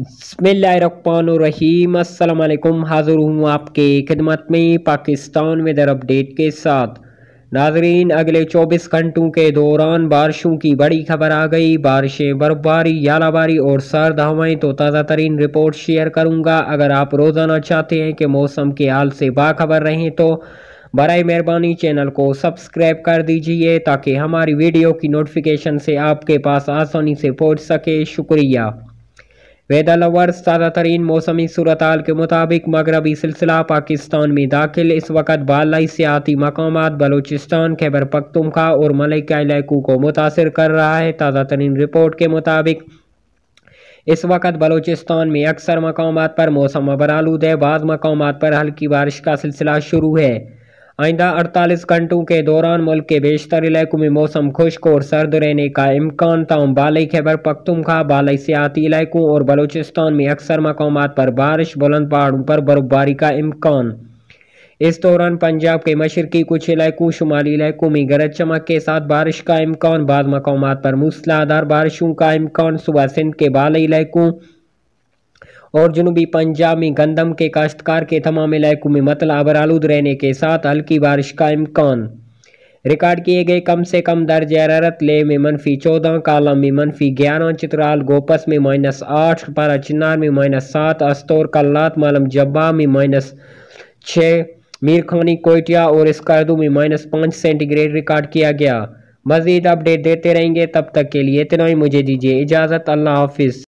बसमीम अल्लाम हाज़िर हूँ आपके खिदमत में पाकिस्तान वेदर अपडेट के साथ नाजरीन अगले 24 घंटों के दौरान बारिशों की बड़ी खबर आ गई बारिशें बर्फबारी यालाबारी और सर्द हवाएं तो ताज़ा तरीन रिपोर्ट शेयर करूँगा अगर आप रोज़ाना चाहते हैं कि मौसम के हाल से बाखबर रहें तो बर मेहरबानी चैनल को सब्सक्राइब कर दीजिए ताकि हमारी वीडियो की नोटिफिकेशन से आपके पास आसानी से पहुँच सके शुक्रिया वेदर लवर्स तरीन मौसमी सूरत के मुताबिक मगरबी सिलसिला पाकिस्तान में दाखिल इस वक्त बालाई सियाती मकाम बलूचिस्तान खैबर पखतुमखा और मलिका इलाकों को मुतासर कर रहा है ताज़ा तरीन रिपोर्ट के मुताबिक इस वक्त बलूचिस्तान में अक्सर मकाम पर मौसम बरालूद है बाद मकाम पर हल्की बारिश का सिलसिला शुरू है आइंदा 48 घंटों के दौरान मुल्क के बेशतर इलाकों में मौसम खुश्क और सर्द रहने का इम्कान था बालई खैबर पख्तुनखा बालई सियाती इलाकों और बलूचिस्तान में अक्सर मकाम पर बारिश बुलंद पहाड़ों पर बर्फबारी का इम्कान इस दौरान पंजाब के मशरकी कुछ इलाकों शुमाली इलाकों में गरज चमक के साथ बारिश का इम्कान बाद मकाम पर मूसलाधार बारिशों का इम्कान सुबह सिंध के बाल इलाकों और जनूबी पंजाब में गंदम के काश्तकार के तमाम इलाकों में मतलब आलूद रहने के साथ हल्की बारिश का इम्कान रिकॉर्ड किए गए कम से कम दर्ज हरारत ले में मनफी चौदह कालम में मनफी ग्यारह चित्राल गोपस में माइनस आठ पारा चिनार में माइनस सात अस्तौर कल्लात मालम जब्बा में माइनस छः मीरखानी कोयटिया और स्कर्दू में माइनस पाँच सेंटीग्रेड रिकॉर्ड किया गया मज़ीद अपडेट देते रहेंगे तब तक के लिए इतना ही मुझे दीजिए इजाज़त अल्लाह हाफिज़